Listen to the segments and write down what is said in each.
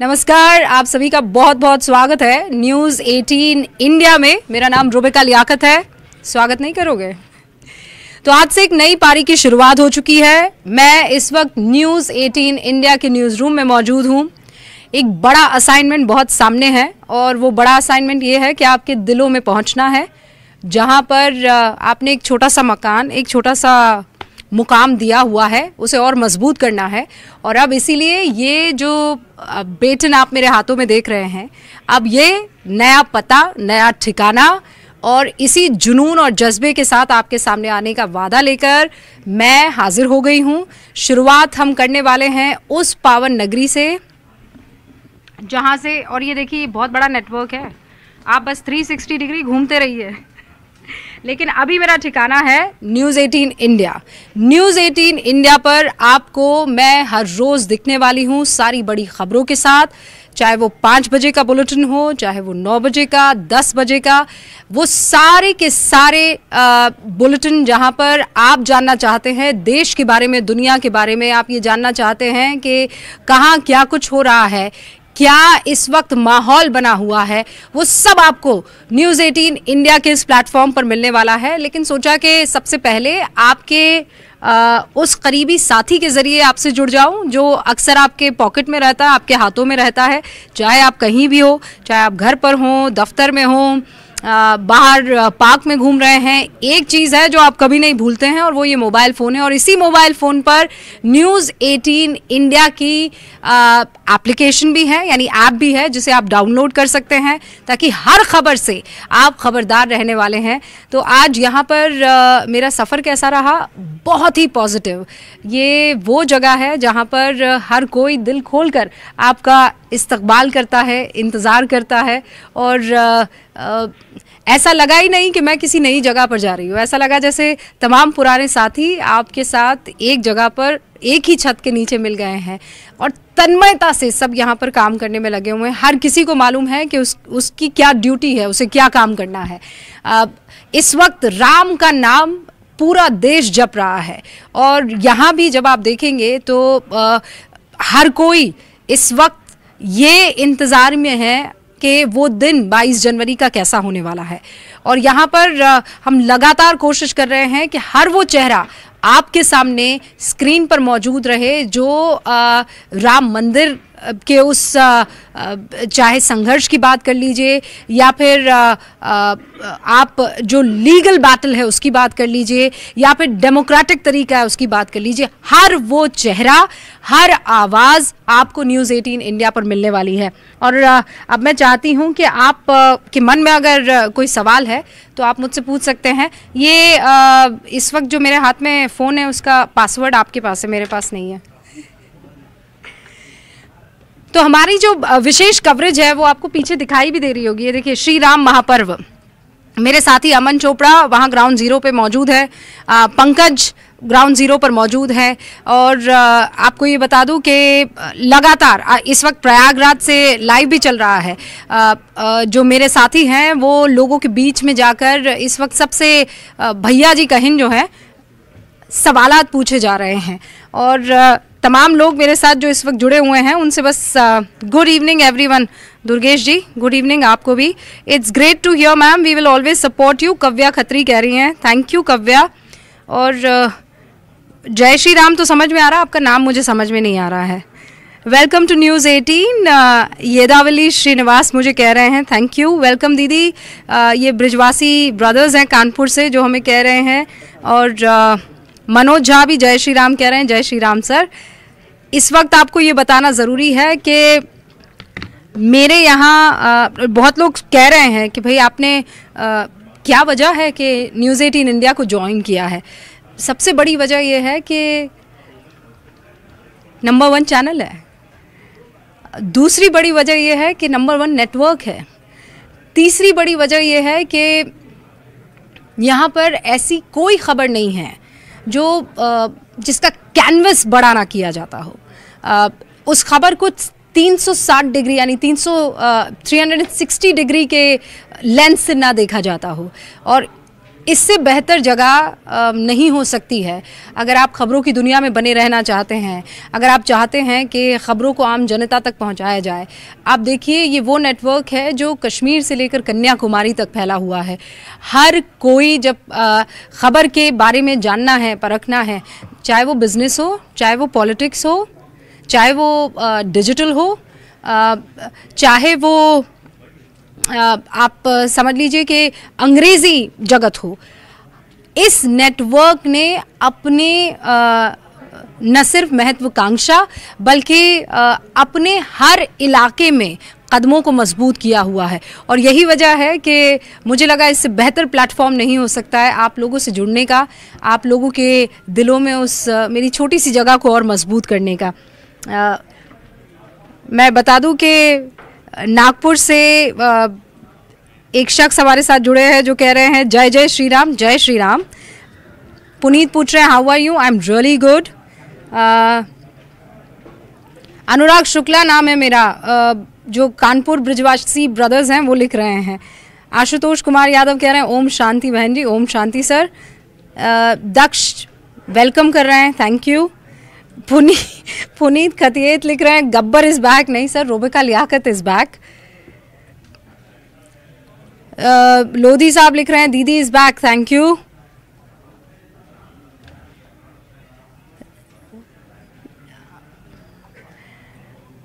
नमस्कार आप सभी का बहुत बहुत स्वागत है न्यूज़ 18 इंडिया में मेरा नाम रुबिका लियाकत है स्वागत नहीं करोगे तो आज से एक नई पारी की शुरुआत हो चुकी है मैं इस वक्त न्यूज़ 18 इंडिया के न्यूज़ रूम में मौजूद हूँ एक बड़ा असाइनमेंट बहुत सामने है और वो बड़ा असाइनमेंट ये है कि आपके दिलों में पहुँचना है जहाँ पर आपने एक छोटा सा मकान एक छोटा सा मुकाम दिया हुआ है उसे और मजबूत करना है और अब इसीलिए ये जो बेटन आप मेरे हाथों में देख रहे हैं अब ये नया पता नया ठिकाना और इसी जुनून और जज्बे के साथ आपके सामने आने का वादा लेकर मैं हाजिर हो गई हूँ शुरुआत हम करने वाले हैं उस पावन नगरी से जहाँ से और ये देखिए बहुत बड़ा नेटवर्क है आप बस 360 डिग्री घूमते रहिए लेकिन अभी मेरा ठिकाना है न्यूज़ 18 इंडिया न्यूज़ 18 इंडिया पर आपको मैं हर रोज़ दिखने वाली हूँ सारी बड़ी खबरों के साथ चाहे वो पाँच बजे का बुलेटिन हो चाहे वो नौ बजे का दस बजे का वो सारे के सारे बुलेटिन जहाँ पर आप जानना चाहते हैं देश के बारे में दुनिया के बारे में आप ये जानना चाहते हैं कि कहाँ क्या कुछ हो रहा है क्या इस वक्त माहौल बना हुआ है वो सब आपको न्यूज़ 18 इंडिया के इस प्लेटफॉर्म पर मिलने वाला है लेकिन सोचा कि सबसे पहले आपके आ, उस करीबी साथी के ज़रिए आपसे जुड़ जाऊं जो अक्सर आपके पॉकेट में रहता है आपके हाथों में रहता है चाहे आप कहीं भी हो चाहे आप घर पर हों दफ्तर में हों बाहर पार्क में घूम रहे हैं एक चीज़ है जो आप कभी नहीं भूलते हैं और वो ये मोबाइल फ़ोन है और इसी मोबाइल फ़ोन पर न्यूज़ 18 इंडिया की एप्लीकेशन भी है यानी ऐप भी है जिसे आप डाउनलोड कर सकते हैं ताकि हर खबर से आप खबरदार रहने वाले हैं तो आज यहाँ पर आ, मेरा सफ़र कैसा रहा बहुत ही पॉजिटिव ये वो जगह है जहाँ पर हर कोई दिल खोल कर आपका इस्तबाल करता है इंतज़ार करता है और आ, आ, ऐसा लगा ही नहीं कि मैं किसी नई जगह पर जा रही हूँ ऐसा लगा जैसे तमाम पुराने साथी आपके साथ एक जगह पर एक ही छत के नीचे मिल गए हैं और तन्मयता से सब यहाँ पर काम करने में लगे हुए हैं हर किसी को मालूम है कि उस उसकी क्या ड्यूटी है उसे क्या काम करना है अब इस वक्त राम का नाम पूरा देश जप रहा है और यहाँ भी जब आप देखेंगे तो आ, हर कोई इस वक्त ये इंतज़ार में है कि वो दिन 22 जनवरी का कैसा होने वाला है और यहाँ पर हम लगातार कोशिश कर रहे हैं कि हर वो चेहरा आपके सामने स्क्रीन पर मौजूद रहे जो राम मंदिर के उस चाहे संघर्ष की बात कर लीजिए या फिर आप जो लीगल बैटल है उसकी बात कर लीजिए या फिर डेमोक्रेटिक तरीका है उसकी बात कर लीजिए हर वो चेहरा हर आवाज़ आपको न्यूज़ 18 इंडिया पर मिलने वाली है और अब मैं चाहती हूँ कि आप के मन में अगर कोई सवाल है तो आप मुझसे पूछ सकते हैं ये इस वक्त जो मेरे हाथ में फ़ोन है उसका पासवर्ड आपके पास है मेरे पास नहीं है तो हमारी जो विशेष कवरेज है वो आपको पीछे दिखाई भी दे रही होगी ये देखिए श्री राम महापर्व मेरे साथी अमन चोपड़ा वहाँ ग्राउंड जीरो पे मौजूद है पंकज ग्राउंड ज़ीरो पर मौजूद है और आपको ये बता दूं कि लगातार इस वक्त प्रयागराज से लाइव भी चल रहा है जो मेरे साथी हैं वो लोगों के बीच में जाकर इस वक्त सबसे भैया जी कहिन जो है सवालात पूछे जा रहे हैं और तमाम लोग मेरे साथ जो इस वक्त जुड़े हुए हैं उनसे बस good evening everyone Durgesh ji good evening आपको भी it's great to here ma'am we will always support you Kavya Khatri कह रही हैं थैंक यू कव्या और जय श्री राम तो समझ में आ रहा है आपका नाम मुझे समझ में नहीं आ रहा है welcome to news eighteen Yedavalli Srinivas मुझे कह रहे हैं थैंक यू वेलकम दीदी ये ब्रिजवासी ब्रदर्स हैं कानपुर से जो हमें कह रहे हैं और मनोज झा भी जय श्री राम कह रहे हैं जय श्री राम सर इस वक्त आपको ये बताना ज़रूरी है कि मेरे यहाँ बहुत लोग कह रहे हैं कि भाई आपने आ, क्या वजह है कि न्यूज़ एटीन इंडिया को ज्वाइन किया है सबसे बड़ी वजह यह है कि नंबर वन चैनल है दूसरी बड़ी वजह यह है कि नंबर वन नेटवर्क है तीसरी बड़ी वजह यह है कि यहाँ पर ऐसी कोई ख़बर नहीं है जो जिसका कैनवस बड़ा ना किया जाता हो उस खबर को 360 डिग्री यानी 300 360 डिग्री के लेंस से ना देखा जाता हो और इससे बेहतर जगह नहीं हो सकती है अगर आप ख़बरों की दुनिया में बने रहना चाहते हैं अगर आप चाहते हैं कि ख़बरों को आम जनता तक पहुंचाया जाए आप देखिए ये वो नेटवर्क है जो कश्मीर से लेकर कन्याकुमारी तक फैला हुआ है हर कोई जब ख़बर के बारे में जानना है परखना है चाहे वो बिज़नेस हो चाहे वो पॉलिटिक्स हो चाहे वो डिजिटल हो चाहे वो आप समझ लीजिए कि अंग्रेज़ी जगत हो इस नेटवर्क ने अपने न सिर्फ महत्वाकांक्षा बल्कि अपने हर इलाके में कदमों को मजबूत किया हुआ है और यही वजह है कि मुझे लगा इससे बेहतर प्लेटफॉर्म नहीं हो सकता है आप लोगों से जुड़ने का आप लोगों के दिलों में उस मेरी छोटी सी जगह को और मजबूत करने का आ, मैं बता दूं कि नागपुर से एक शख्स हमारे साथ जुड़े हैं जो कह रहे हैं जय जय श्री राम जय श्री राम पुनीत पूछ रहे हैं how are you I am really good Anurag Shukla नाम है मेरा जो कानपुर ब्रिजवासी ब्रदर्स हैं वो लिख रहे हैं आशुतोष कुमार यादव कह रहे हैं ओम शांति बहन जी ओम शांति सर दक्ष वेलकम कर रहे हैं थैंक यू पुनी पुनीत खतियत लिख रहे हैं गब्बर इज बैक नहीं sir Rubika Liyaqat is back Lodhi साहब लिख रहे हैं दीदी is back thank you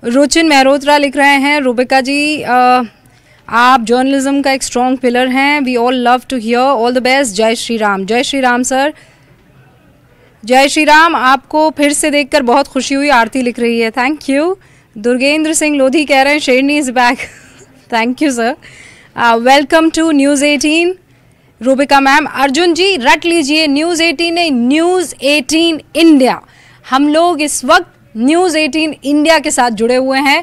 Rochin Mehrotra लिख रहे हैं रूबिका जी uh, आप जर्नलिज्म का एक स्ट्रॉन्ग पिलर हैं we all love to here all the best जय श्री राम जय श्री राम सर जय श्री राम आपको फिर से देखकर बहुत खुशी हुई आरती लिख रही है थैंक यू दुर्गेंद्र सिंह लोधी कह रहे हैं शेरनी is back thank you sir welcome to news eighteen Rubika ma'am Arjun ji रट लीजिए न्यूज़ एटीन नहीं न्यूज़ एटीन इंडिया हम लोग इस वक्त न्यूज़ एटीन इंडिया के साथ जुड़े हुए हैं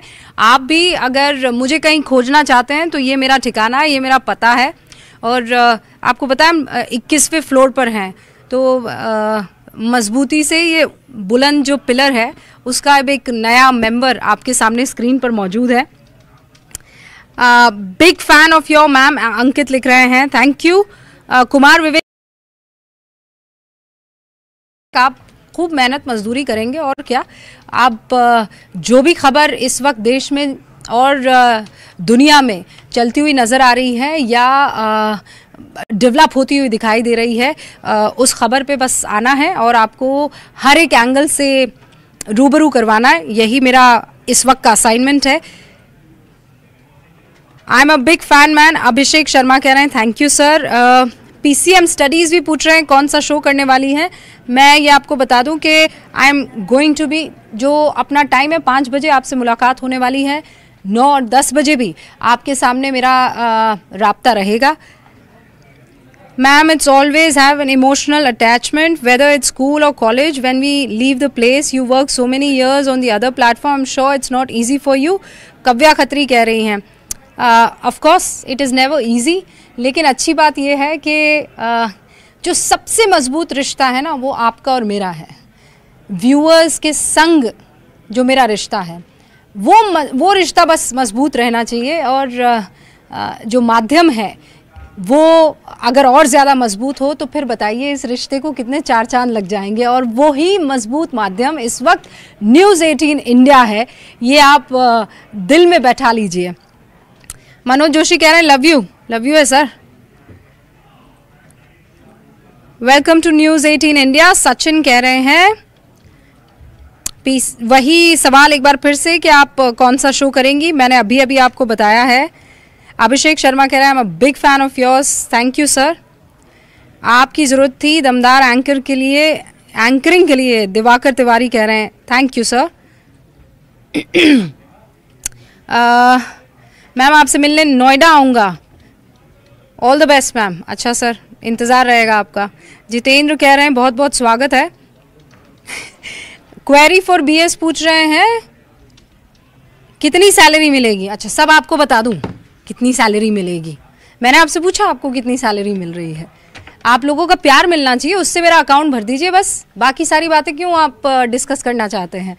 आप भी अगर मुझे कहीं खोजना चाहते हैं तो ये मेरा ठिकाना है ये मेरा पता है और uh, आपको पता है uh, इक्कीसवें फ्लोर पर हैं तो uh, मजबूती से ये बुलंद जो पिलर है उसका अब एक नया मेंबर आपके सामने स्क्रीन पर मौजूद है big fan of your ma'am Ankit लिख रहे हैं थैंक यू कुमार विवेक आप खूब मेहनत मजदूरी करेंगे और क्या आप जो भी खबर इस वक्त देश में और दुनिया में चलती हुई नज़र आ रही है या डेवलप होती हुई दिखाई दे रही है उस खबर पे बस आना है और आपको हर एक एंगल से रूबरू करवाना है यही मेरा इस वक्त का असाइनमेंट है I am a big fan man Abhishek Sharma कह रहे हैं thank you sir PCM studies भी पूछ रहे हैं कौन सा शो करने वाली है मैं ये आपको बता दूं कि I am going to be जो अपना टाइम है पाँच बजे आपसे मुलाकात होने वाली है नौ और दस बजे भी आपके सामने मेरा रबता रहेगा Ma'am, it's always have an emotional attachment, whether it's school or college. When we leave the place, you work so many years on the other platform. I'm sure it's not easy for you. कव्या Khatri कह रही हैं of course it is never easy लेकिन अच्छी बात यह है कि uh, जो सबसे मजबूत रिश्ता है ना वो आपका और मेरा है व्यूअर्स के संग जो मेरा रिश्ता है वो वो रिश्ता बस मजबूत रहना चाहिए और uh, uh, जो माध्यम है वो अगर और ज़्यादा मजबूत हो तो फिर बताइए इस रिश्ते को कितने चार चांद लग जाएंगे और वही मजबूत माध्यम इस वक्त न्यूज़ एटीन इंडिया है ये आप दिल में बैठा लीजिए मनोज जोशी कह रहे हैं लव यू लव यू है sir welcome to news eighteen India Sachin कह रहे हैं वही सवाल एक बार फिर से कि आप कौन सा शो करेंगी मैंने अभी अभी आपको बताया है अभिषेक शर्मा कह रहे हैं a big fan of yours thank you sir आपकी ज़रूरत थी दमदार एंकर के लिए एंकरिंग के लिए दिवाकर तिवारी कह रहे हैं थैंक यू सर मैम आपसे मिलने नोएडा आऊँगा ऑल द बेस्ट मैम अच्छा सर इंतज़ार रहेगा आपका जितेंद्र कह रहे हैं बहुत बहुत स्वागत है क्वेरी फॉर बीएस पूछ रहे हैं कितनी सैलरी मिलेगी अच्छा सब आपको बता दूँ कितनी सैलरी मिलेगी मैंने आपसे पूछा आपको कितनी सैलरी मिल रही है आप लोगों का प्यार मिलना चाहिए उससे मेरा अकाउंट भर दीजिए बस बाकी सारी बातें क्यों आप डिस्कस करना चाहते हैं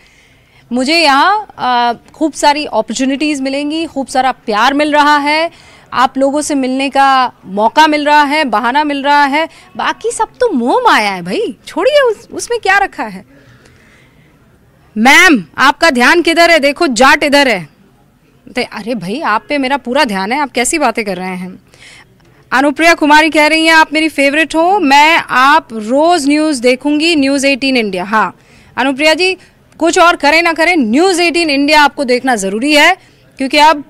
मुझे यहाँ खूब सारी अपॉर्चुनिटीज़ मिलेंगी खूब सारा प्यार मिल रहा है आप लोगों से मिलने का मौका मिल रहा है बहाना मिल रहा है बाकी सब तो मोह माया है भाई छोड़िए उस, उसमें क्या रखा है मैम आपका ध्यान किधर है देखो जाट इधर है तो अरे भाई आप पे मेरा पूरा ध्यान है आप कैसी बातें कर रहे हैं अनुप्रिया कुमारी कह रही हैं आप मेरी फेवरेट हो मैं आप रोज़ न्यूज़ देखूंगी न्यूज़ एटीन इंडिया हाँ अनुप्रिया जी कुछ और करें ना करें न्यूज़ एटीन इंडिया आपको देखना ज़रूरी है क्योंकि अब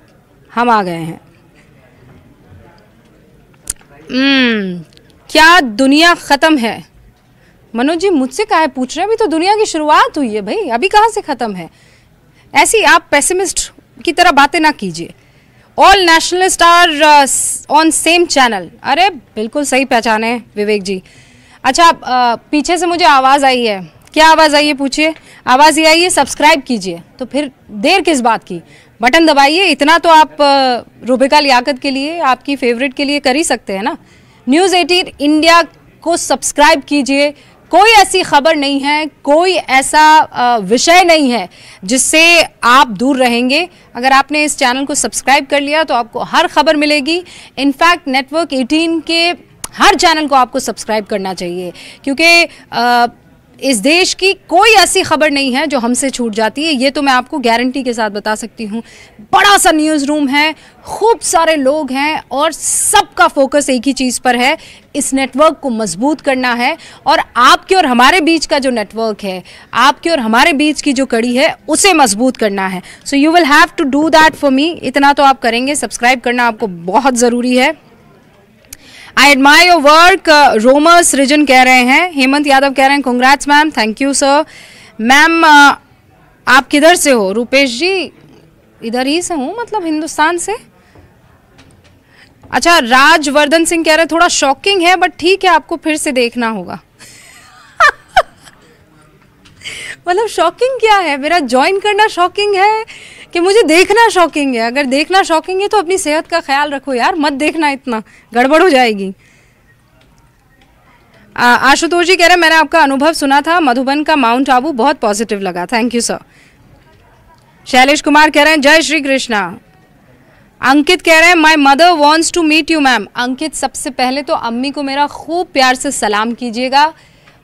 हम आ गए हैं हम्म, क्या दुनिया ख़त्म है मनोज जी मुझसे कहा है पूछ रहे हैं अभी तो दुनिया की शुरुआत हुई है भाई अभी कहाँ से ख़त्म है ऐसी आप पैसिमिस्ट की तरह बातें ना कीजिए all nationalist are on same channel अरे बिल्कुल सही पहचान है विवेक जी अच्छा uh, पीछे से मुझे आवाज़ आई है क्या आवाज़ आई है पूछिए आवाज़ ये आई है सब्सक्राइब कीजिए तो फिर देर किस बात की बटन दबाइए इतना तो आप uh, रूबिका लियाकत के लिए आपकी फेवरेट के लिए कर ही सकते हैं ना न्यूज़ एटीन इंडिया को सब्सक्राइब कीजिए कोई ऐसी खबर नहीं है कोई ऐसा विषय नहीं है जिससे आप दूर रहेंगे अगर आपने इस चैनल को सब्सक्राइब कर लिया तो आपको हर खबर मिलेगी इनफैक्ट नेटवर्क 18 के हर चैनल को आपको सब्सक्राइब करना चाहिए क्योंकि इस देश की कोई ऐसी खबर नहीं है जो हमसे छूट जाती है ये तो मैं आपको गारंटी के साथ बता सकती हूँ बड़ा सा न्यूज़ रूम है खूब सारे लोग हैं और सबका फोकस एक ही चीज़ पर है इस नेटवर्क को मजबूत करना है और आपके और हमारे बीच का जो नेटवर्क है आपके और हमारे बीच की जो कड़ी है उसे मजबूत करना है so you will have to do that for me इतना तो आप करेंगे सब्सक्राइब करना आपको बहुत ज़रूरी है आई एडमायर योर वर्क रोमर सृजन कह रहे हैं हेमंत यादव कह रहे हैं congrats ma'am thank you sir ma'am आप किधर से हो रूपेश जी इधर ही से हूँ मतलब हिंदुस्तान से अच्छा राजवर्धन सिंह कह रहे हैं थोड़ा शॉकिंग है बट ठीक है आपको फिर से देखना होगा मतलब शॉकिंग क्या है मेरा ज्वाइन करना शॉकिंग है कि मुझे देखना शौकिंग है अगर देखना शौकिंग है तो अपनी सेहत का ख्याल रखो यार मत देखना इतना गड़बड़ हो जाएगी आशुतोष जी कह रहे हैं मैंने आपका अनुभव सुना था मधुबन का माउंट आबू बहुत पॉजिटिव लगा thank you sir Shailesh Kumar कह रहे हैं जय श्री कृष्णा अंकित कह रहे हैं my mother wants to meet you ma'am Ankit सबसे पहले तो अम्मी को मेरा खूब प्यार से सलाम कीजिएगा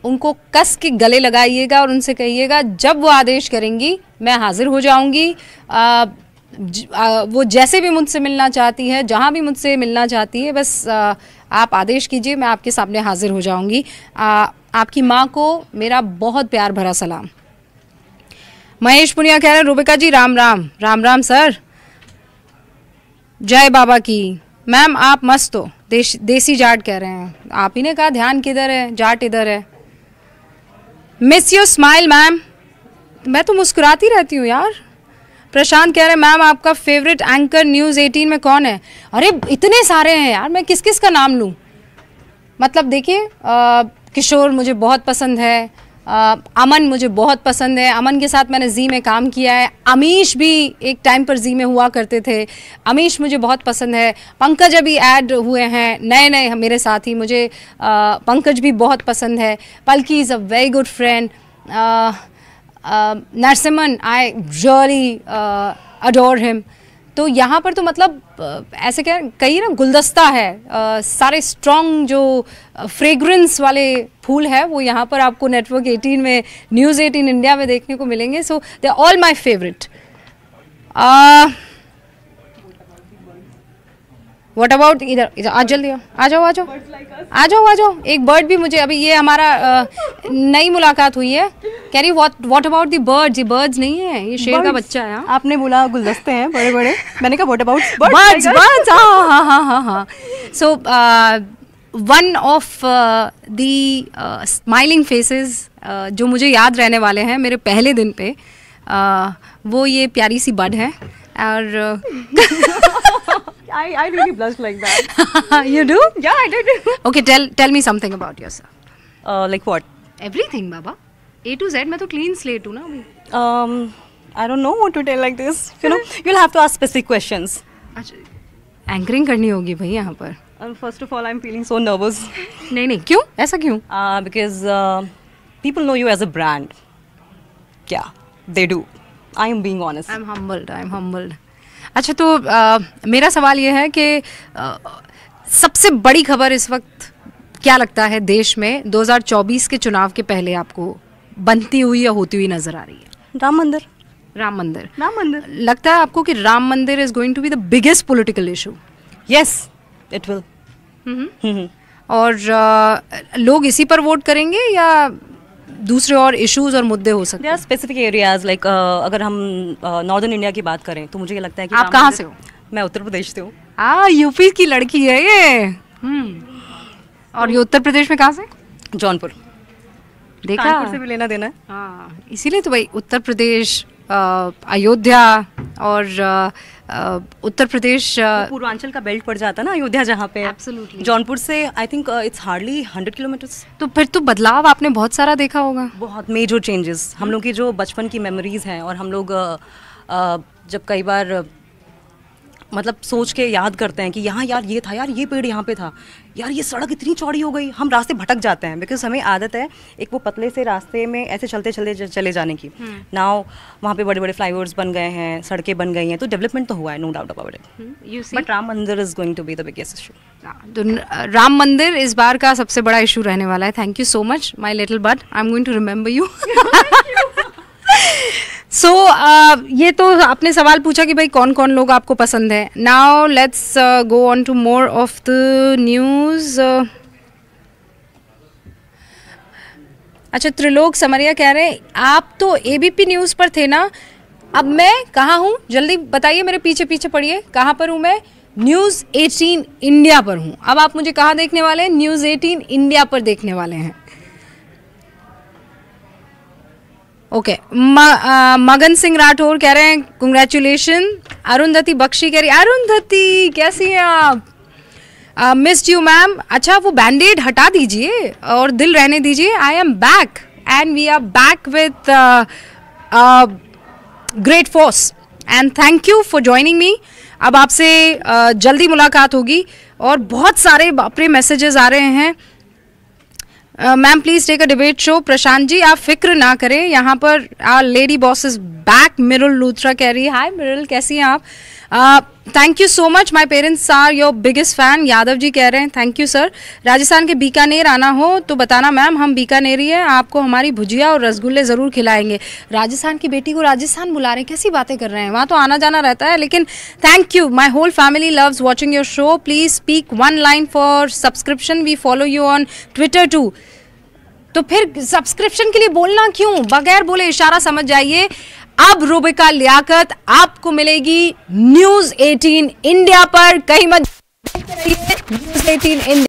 उनको कस के गले लगाइएगा और उनसे कहिएगा जब वो आदेश करेंगी मैं हाज़िर हो जाऊंगी वो जैसे भी मुझसे मिलना चाहती है जहाँ भी मुझसे मिलना चाहती है बस आ, आप आदेश कीजिए मैं आपके सामने हाज़िर हो जाऊंगी आपकी माँ को मेरा बहुत प्यार भरा सलाम महेश पुनिया कह रहे हैं रूबिका जी राम राम राम राम सर जय बाबा की मैम आप मस्त हो देश देसी जाट कह रहे हैं आप ही ने कहा ध्यान किधर है जाट इधर है मिस योर स्माइल मैम मैं तो मुस्कुराती रहती हूँ यार प्रशांत कह रहे हैं मैम आपका फेवरेट एंकर न्यूज़ 18 में कौन है अरे इतने सारे हैं यार मैं किस किस का नाम लूँ मतलब देखिए किशोर मुझे बहुत पसंद है आ, अमन मुझे बहुत पसंद है अमन के साथ मैंने जी में काम किया है अमीश भी एक टाइम पर जी में हुआ करते थे अमीश मुझे बहुत पसंद है पंकज अभी ऐड हुए हैं नए नए मेरे साथ ही मुझे पंकज भी बहुत पसंद है Palki is a very good friend Narasimhan I really adore him तो यहाँ पर तो मतलब ऐसे क्या कही ना गुलदस्ता है आ, सारे स्ट्रॉन्ग जो फ्रेग्रेंस वाले फूल है वो यहाँ पर आपको नेटवर्क 18 में न्यूज़ 18 इंडिया में देखने को मिलेंगे so they all my favourite what about इधर इधर आ जल्दी आ जाओ आ जाओ आ जाओ आ जाओ एक बर्ड भी मुझे अभी ये हमारा नई मुलाकात हुई है कह रही what what about the birds ये बर्ड्स नहीं है ये शेर birds. का बच्चा है हाँ. आपने बोला गुलदस्ते हैं बड़े बड़े मैंने कहा व्हाट अबाउट बर्ड्स बर्ड्स हाँ हाँ हाँ हाँ हाँ so one of the smiling faces जो मुझे याद रहने वाले हैं मेरे पहले दिन पे uh, वो ये प्यारी सी बर्ड है और I I really blush like that you do या I did. Okay tell tell me something about yourself like what everything बाबा ए टू जेड मैं तो क्लीन स्लेट हूँ ना अभी I don't know what to tell like this you know you have to ask specific questions अच्छा anchoring करनी होगी भाई यहाँ पर first of all I am feeling so nervous नहीं नहीं क्यों ऐसा क्यों because people know you as a brand क्या they do I am being honest I am humbled I am humbled अच्छा तो uh, मेरा सवाल ये है कि uh, सबसे बड़ी खबर इस वक्त क्या लगता है देश में 2024 के चुनाव के पहले आपको बनती हुई या होती हुई नजर आ रही है राम मंदिर राम मंदिर राम मंदिर लगता है आपको कि Ram Mandir is going to be the biggest political issue yes it will और लोग इसी पर वोट करेंगे या दूसरे और इश्यूज और मुद्दे हो सकते हैं स्पेसिफिक एरियाज लाइक अगर हम नॉर्दर्न uh, इंडिया की बात करें तो मुझे ये लगता है कि आप कहाँ से हो मैं उत्तर प्रदेश से हूँ हाँ यूपी की लड़की है ये हम्म। और ये उत्तर प्रदेश में कहाँ से जौनपुर देखा से भी लेना देना हाँ इसीलिए तो भाई उत्तर प्रदेश अयोध्या और आ, उत्तर प्रदेश पूर्वांचल का बेल्ट पड़ जाता ना अयोध्या जहाँ पे जौनपुर से I think it's hardly hundred kilometre तो फिर तो बदलाव आपने बहुत सारा देखा होगा बहुत मेजर चेंजेस हम लोग की जो बचपन की मेमोरीज हैं और हम लोग जब कई बार मतलब सोच के याद करते हैं कि यहाँ यार ये था यार ये पेड़ यहाँ पे था यार ये सड़क इतनी चौड़ी हो गई हम रास्ते भटक जाते हैं बिकॉज हमें आदत है एक वो पतले से रास्ते में ऐसे चलते चलते चले जाने की नाव हम्म। वहाँ पे बड़े बड़े फ्लाई बन गए हैं सड़कें बन गई हैं तो डेवलपमेंट तो हुआ है no doubt about it but Ram Mandir is going to be the biggest issue तो राम मंदिर इस बार का सबसे बड़ा इशू रहने वाला है thank you so much my little but I am going to remember you so so, uh, ये तो आपने सवाल पूछा कि भाई कौन कौन लोग आपको पसंद है now let's go on to more of the news अच्छा त्रिलोक समरिया कह रहे हैं आप तो एबीपी न्यूज़ पर थे ना अब मैं कहाँ हूँ जल्दी बताइए मेरे पीछे पीछे पढ़िए कहाँ पर हूँ मैं न्यूज़ 18 इंडिया पर हूँ अब आप मुझे कहाँ देखने वाले हैं न्यूज़ 18 इंडिया पर देखने वाले हैं ओके मगन सिंह राठौर कह रहे हैं कंग्रेचुलेशन अरुंधति बख्शी कह रही अरुंधति कैसी हैं आप मिस्ड यू मैम अच्छा वो बैंडेड हटा दीजिए और दिल रहने दीजिए I am back and we are back with great force and thank you for joining me अब आपसे uh, जल्दी मुलाकात होगी और बहुत सारे अपने मैसेजेस आ रहे हैं ma'am please take a debate show Prashant ji आप फिक्र ना करें यहाँ पर a lady boss is back Mirul Luthra कह रही है हाय मिरल कैसी हैं आप thank you so much my parents are your biggest fan Yadav ji कह रहे हैं थैंक यू सर राजस्थान के बीकानेर आना हो तो बताना मैम हम बीकानेरी हैं आपको हमारी भुजिया और रसगुल्ले ज़रूर खिलाएंगे राजस्थान की बेटी को राजस्थान बुला रहे हैं कैसी बातें कर रहे हैं वहाँ तो आना जाना रहता है लेकिन thank you my whole family loves watching your show please speak one line for subscription we follow you on Twitter too तो फिर सब्सक्रिप्शन के लिए बोलना क्यों बगैर बोले इशारा समझ जाइए अब रूबिका लियाकत आपको मिलेगी न्यूज 18 इंडिया पर कहीं मत न्यूज 18 इंडिया